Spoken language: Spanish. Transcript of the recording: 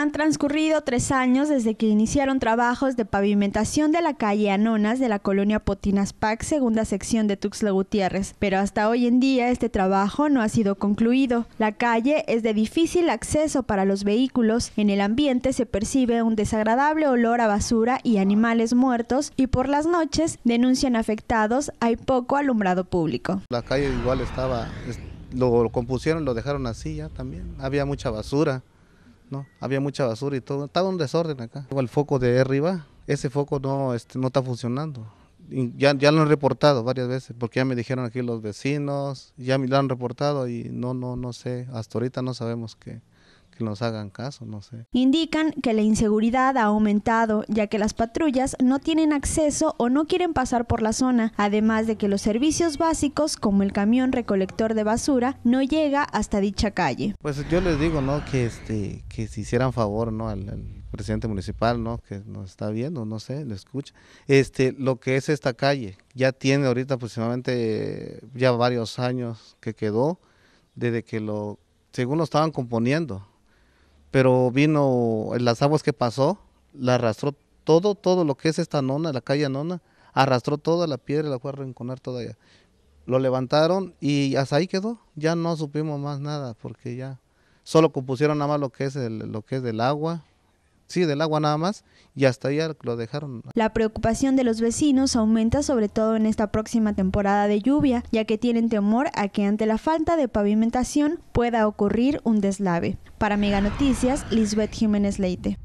Han transcurrido tres años desde que iniciaron trabajos de pavimentación de la calle Anonas de la colonia Potinas Pac, segunda sección de Tuxtla Gutiérrez, pero hasta hoy en día este trabajo no ha sido concluido. La calle es de difícil acceso para los vehículos, en el ambiente se percibe un desagradable olor a basura y animales muertos y por las noches denuncian afectados hay poco alumbrado público. La calle igual estaba, lo compusieron, lo dejaron así ya también, había mucha basura. ¿no? Había mucha basura y todo, estaba un desorden acá. El foco de arriba, ese foco no, este, no está funcionando. ya, ya lo han reportado varias veces, porque ya me dijeron aquí los vecinos, ya me lo han reportado y no, no, no sé, hasta ahorita no sabemos qué, que nos hagan caso, no sé. Indican que la inseguridad ha aumentado, ya que las patrullas no tienen acceso o no quieren pasar por la zona, además de que los servicios básicos, como el camión recolector de basura, no llega hasta dicha calle. Pues yo les digo, ¿no? Que, este, que se hicieran favor, ¿no? Al, al presidente municipal, ¿no? Que nos está viendo, no sé, lo escucha. Este, lo que es esta calle, ya tiene ahorita aproximadamente ya varios años que quedó desde que lo, según lo estaban componiendo, pero vino las aguas que pasó, la arrastró todo, todo lo que es esta nona, la calle nona, arrastró toda la piedra, la fue a rinconar toda allá. Lo levantaron y hasta ahí quedó, ya no supimos más nada porque ya solo compusieron nada más lo que es el, lo que es del agua, Sí, del agua nada más, y hasta allá lo dejaron. La preocupación de los vecinos aumenta sobre todo en esta próxima temporada de lluvia, ya que tienen temor a que ante la falta de pavimentación pueda ocurrir un deslave. Para Mega Noticias, Lisbeth Jiménez Leite.